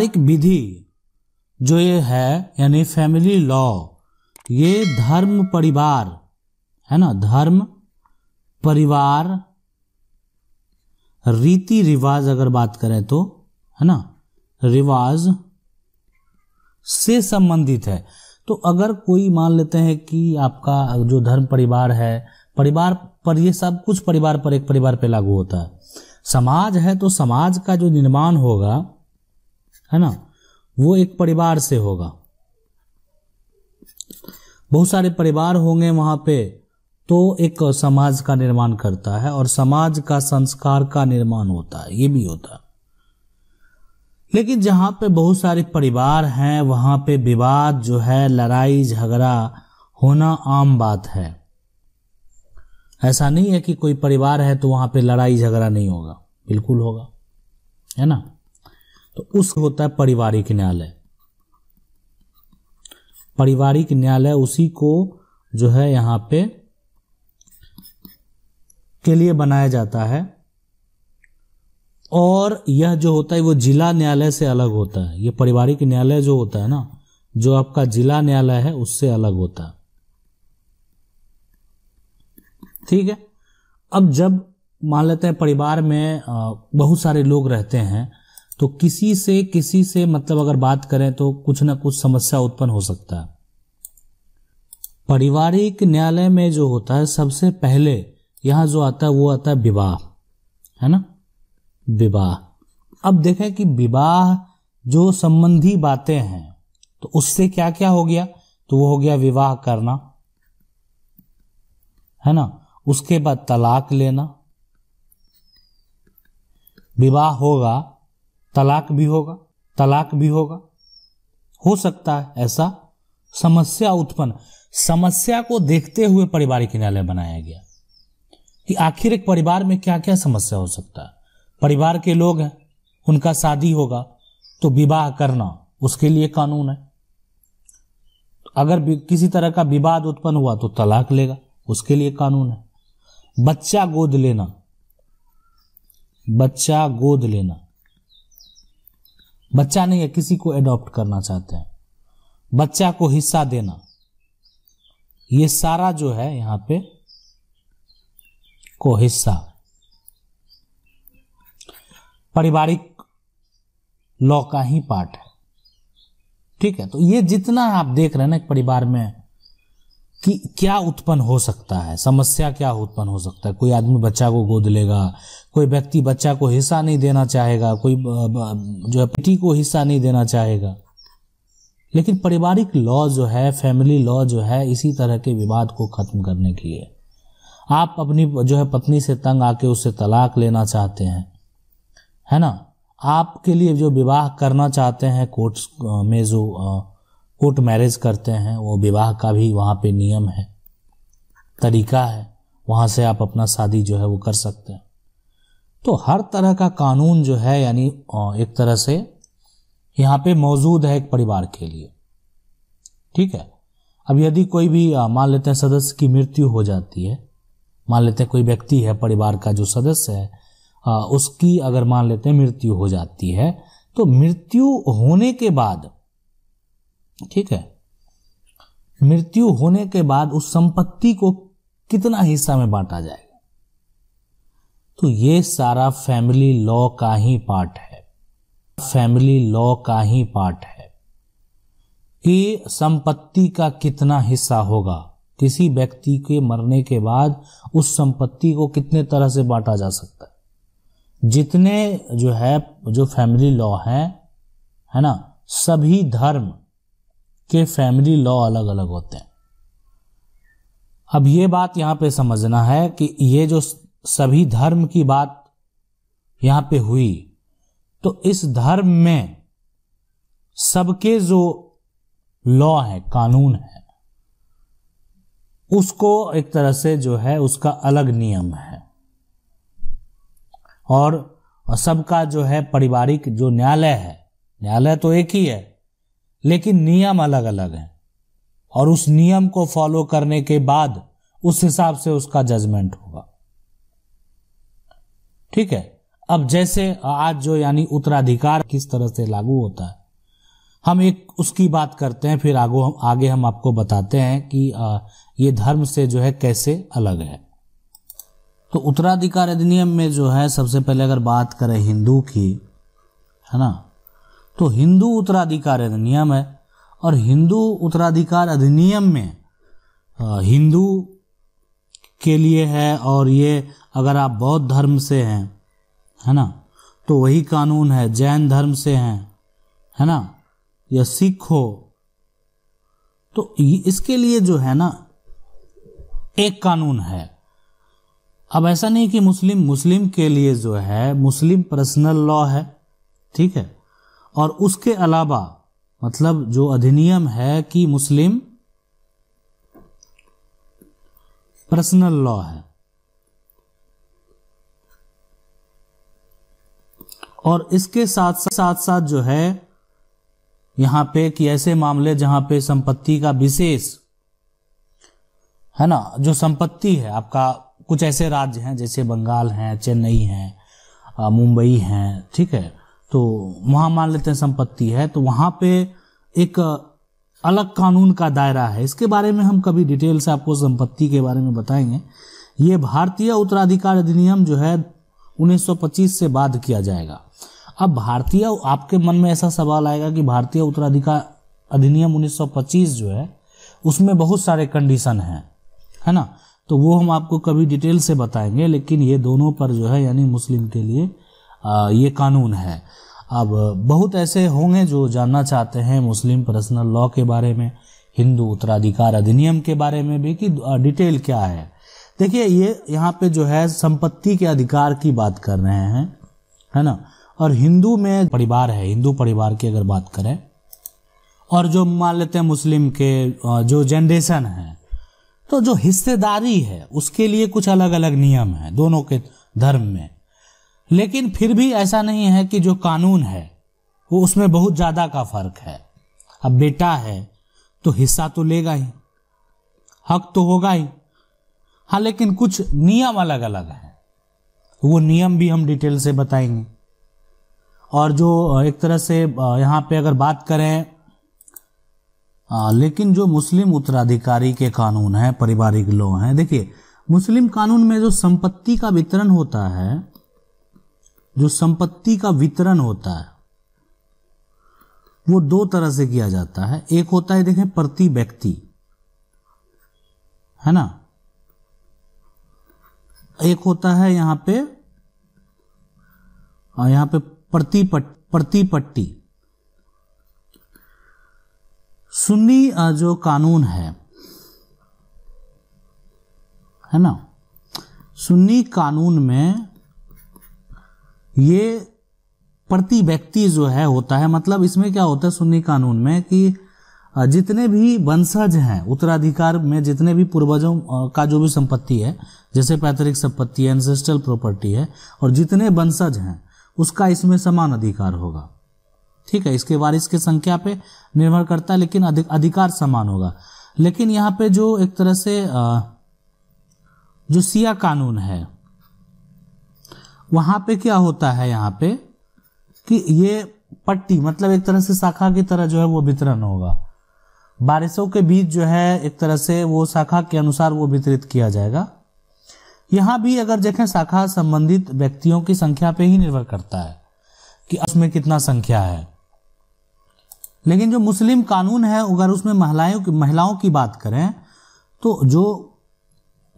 वैवाहिक विधि जो ये है यानी फैमिली लॉ ये धर्म परिवार है ना धर्म परिवार रीति रिवाज अगर बात करें तो है ना रिवाज से संबंधित है तो अगर कोई मान लेते हैं कि आपका जो धर्म परिवार है परिवार पर ये सब कुछ परिवार पर एक परिवार पे लागू होता है समाज है तो समाज का जो निर्माण होगा है ना वो एक परिवार से होगा बहुत सारे परिवार होंगे वहां पे तो एक समाज का निर्माण करता है और समाज का संस्कार का निर्माण होता है ये भी होता है लेकिन जहां पे बहुत सारे परिवार हैं वहां पे विवाद जो है लड़ाई झगड़ा होना आम बात है ऐसा नहीं है कि कोई परिवार है तो वहां पे लड़ाई झगड़ा नहीं होगा बिल्कुल होगा है ना तो उस होता है पारिवारिक न्यायालय पारिवारिक न्यायालय उसी को जो है यहां पे के लिए बनाया जाता है और यह जो होता है वो जिला न्यायालय से अलग होता है यह पारिवारिक न्यायालय जो होता है ना जो आपका जिला न्यायालय है उससे अलग होता है ठीक है अब जब मान लेते हैं परिवार में बहुत सारे लोग रहते हैं तो किसी से किसी से मतलब अगर बात करें तो कुछ ना कुछ समस्या उत्पन्न हो सकता है पारिवारिक न्यायालय में जो होता है सबसे पहले यहां जो आता है वो आता है विवाह है ना विवाह अब देखें कि विवाह जो संबंधी बातें हैं तो उससे क्या क्या हो गया तो वो हो गया विवाह करना है ना उसके बाद तलाक लेना विवाह होगा तलाक भी होगा तलाक भी होगा हो सकता है ऐसा समस्या उत्पन्न समस्या को देखते हुए पारिवारिक न्यायालय बनाया गया कि आखिर एक परिवार में क्या क्या समस्या हो सकता है परिवार के लोग हैं उनका शादी होगा तो विवाह करना उसके लिए कानून है अगर किसी तरह का विवाद उत्पन्न हुआ तो तलाक लेगा उसके लिए कानून है बच्चा गोद लेना बच्चा गोद लेना बच्चा नहीं है किसी को एडॉप्ट करना चाहते हैं बच्चा को हिस्सा देना ये सारा जो है यहां पे को हिस्सा पारिवारिक लॉ का ही पार्ट है ठीक है तो ये जितना आप देख रहे हैं ना परिवार में कि क्या उत्पन्न हो सकता है समस्या क्या उत्पन्न हो सकता है कोई आदमी बच्चा को गोद लेगा कोई व्यक्ति बच्चा को हिस्सा नहीं देना चाहेगा कोई जो है पिटी को हिस्सा नहीं देना चाहेगा लेकिन पारिवारिक लॉ जो है फैमिली लॉ जो है इसी तरह के विवाद को खत्म करने के लिए आप अपनी जो है पत्नी से तंग आके उससे तलाक लेना चाहते हैं है ना आपके लिए जो विवाह करना चाहते हैं कोर्ट में जो कोर्ट मैरिज करते हैं वो विवाह का भी वहाँ पे नियम है तरीका है वहाँ से आप अपना शादी जो है वो कर सकते हैं तो हर तरह का कानून जो है यानी एक तरह से यहाँ पे मौजूद है एक परिवार के लिए ठीक है अब यदि कोई भी मान लेते हैं सदस्य की मृत्यु हो जाती है मान लेते हैं कोई व्यक्ति है परिवार का जो सदस्य है उसकी अगर मान लेते हैं मृत्यु हो जाती है तो मृत्यु होने के बाद ठीक है मृत्यु होने के बाद उस संपत्ति को कितना हिस्सा में बांटा जाएगा तो ये सारा फैमिली लॉ का ही पार्ट है फैमिली लॉ का ही पार्ट है कि संपत्ति का कितना हिस्सा होगा किसी व्यक्ति के मरने के बाद उस संपत्ति को कितने तरह से बांटा जा सकता है जितने जो है जो फैमिली लॉ है है ना सभी धर्म के फैमिली लॉ अलग अलग होते हैं अब ये बात यहां पे समझना है कि ये जो सभी धर्म की बात यहां पे हुई तो इस धर्म में सबके जो लॉ है कानून है उसको एक तरह से जो है उसका अलग नियम है और सबका जो है पारिवारिक जो न्यायालय है न्यायालय तो एक ही है लेकिन नियम अलग अलग हैं और उस नियम को फॉलो करने के बाद उस हिसाब से उसका जजमेंट होगा ठीक है अब जैसे आज जो यानी उत्तराधिकार किस तरह से लागू होता है हम एक उसकी बात करते हैं फिर आगो हम आगे हम आपको बताते हैं कि ये धर्म से जो है कैसे अलग है तो उत्तराधिकार अधिनियम में जो है सबसे पहले अगर बात करें हिंदू की है ना तो हिंदू उत्तराधिकार अधिनियम है और हिंदू उत्तराधिकार अधिनियम में हिंदू के लिए है और ये अगर आप बौद्ध धर्म से हैं है ना तो वही कानून है जैन धर्म से हैं है ना या सिख हो तो इसके लिए जो है ना एक कानून है अब ऐसा नहीं कि मुस्लिम मुस्लिम के लिए जो है मुस्लिम पर्सनल लॉ है ठीक है और उसके अलावा मतलब जो अधिनियम है कि मुस्लिम पर्सनल लॉ है और इसके साथ साथ साथ जो है यहां पे कि ऐसे मामले जहां पे संपत्ति का विशेष है ना जो संपत्ति है आपका कुछ ऐसे राज्य हैं जैसे बंगाल हैं चेन्नई हैं मुंबई हैं ठीक है तो वहाँ मान लेते हैं संपत्ति है तो वहां पे एक अलग कानून का दायरा है इसके बारे में हम कभी डिटेल से आपको संपत्ति के बारे में बताएंगे ये भारतीय उत्तराधिकार अधिनियम जो है 1925 से बाद किया जाएगा अब भारतीय आपके मन में ऐसा सवाल आएगा कि भारतीय उत्तराधिकार अधिनियम 1925 जो है उसमें बहुत सारे कंडीशन हैं है ना तो वो हम आपको कभी डिटेल से बताएंगे लेकिन ये दोनों पर जो है यानी मुस्लिम के लिए ये कानून है अब बहुत ऐसे होंगे जो जानना चाहते हैं मुस्लिम पर्सनल लॉ के बारे में हिंदू उत्तराधिकार अधिनियम के बारे में भी कि डिटेल क्या है देखिए ये यहाँ पे जो है संपत्ति के अधिकार की बात कर रहे हैं है ना और हिंदू में परिवार है हिंदू परिवार की अगर बात करें और जो मान लेते हैं मुस्लिम के जो जनरेशन है तो जो हिस्सेदारी है उसके लिए कुछ अलग अलग नियम है दोनों के धर्म में लेकिन फिर भी ऐसा नहीं है कि जो कानून है वो उसमें बहुत ज़्यादा का फर्क है अब बेटा है तो हिस्सा तो लेगा ही हक तो होगा ही हाँ लेकिन कुछ नियम अलग अलग है वो नियम भी हम डिटेल से बताएंगे और जो एक तरह से यहाँ पे अगर बात करें आ, लेकिन जो मुस्लिम उत्तराधिकारी के कानून हैं पारिवारिक लोग हैं देखिए मुस्लिम कानून में जो संपत्ति का वितरण होता है जो संपत्ति का वितरण होता है वो दो तरह से किया जाता है एक होता है देखें प्रति व्यक्ति है ना एक होता है यहां पे हाँ, यहां पे प्रतिपट पट्टी सुन्नी जो कानून है है ना सुन्नी कानून में ये प्रति व्यक्ति जो है होता है मतलब इसमें क्या होता है सुन्नी कानून में कि जितने भी वंशज हैं उत्तराधिकार में जितने भी पूर्वजों का जो भी संपत्ति है जैसे पैतृक संपत्ति है एंसेस्ट्रल प्रॉपर्टी है और जितने वंशज हैं उसका इसमें समान अधिकार होगा ठीक है इसके वारिस की संख्या पे निर्भर करता है लेकिन अधिक, अधिकार समान होगा लेकिन यहाँ पे जो एक तरह से जो सिया कानून है वहां पे क्या होता है यहाँ पे कि ये पट्टी मतलब एक तरह से शाखा की तरह जो है वो वितरण होगा बारिशों के बीच जो है एक तरह से वो शाखा के अनुसार वो वितरित किया जाएगा यहां भी अगर देखें शाखा संबंधित व्यक्तियों की संख्या पे ही निर्भर करता है कि उसमें कितना संख्या है लेकिन जो मुस्लिम कानून है अगर उसमें महिलाओं की महिलाओं की बात करें तो जो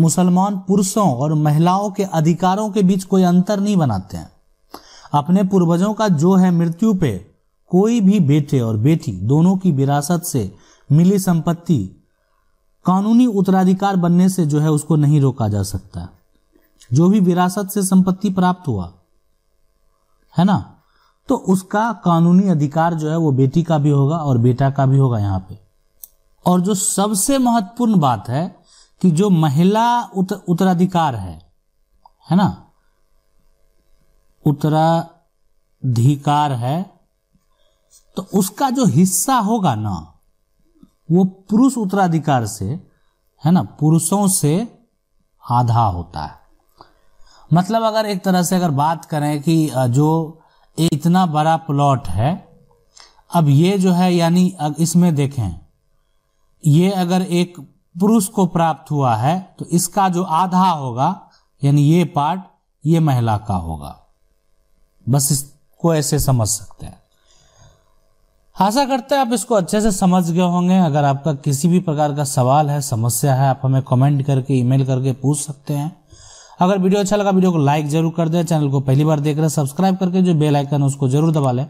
मुसलमान पुरुषों और महिलाओं के अधिकारों के बीच कोई अंतर नहीं बनाते हैं अपने पूर्वजों का जो है मृत्यु पे कोई भी बेटे और बेटी दोनों की विरासत से मिली संपत्ति कानूनी उत्तराधिकार बनने से जो है उसको नहीं रोका जा सकता जो भी विरासत से संपत्ति प्राप्त हुआ है ना तो उसका कानूनी अधिकार जो है वो बेटी का भी होगा और बेटा का भी होगा यहां पे और जो सबसे महत्वपूर्ण बात है कि जो महिला उत, उत्तराधिकार है है ना उत्तराधिकार है तो उसका जो हिस्सा होगा ना वो पुरुष उत्तराधिकार से है ना पुरुषों से आधा होता है मतलब अगर एक तरह से अगर बात करें कि जो इतना बड़ा प्लॉट है अब ये जो है यानी इसमें देखें ये अगर एक पुरुष को प्राप्त हुआ है तो इसका जो आधा होगा यानी ये पार्ट ये महिला का होगा बस इसको ऐसे समझ सकते हैं आशा करते हैं आप इसको अच्छे से समझ गए होंगे अगर आपका किसी भी प्रकार का सवाल है समस्या है आप हमें कमेंट करके ईमेल करके पूछ सकते हैं अगर वीडियो अच्छा लगा वीडियो को लाइक जरूर कर दें चैनल को पहली बार देख रहे हैं सब्सक्राइब करके जो बेल आइकन है उसको जरूर दबा लें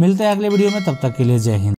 मिलते हैं अगले वीडियो में तब तक के लिए जय हिंद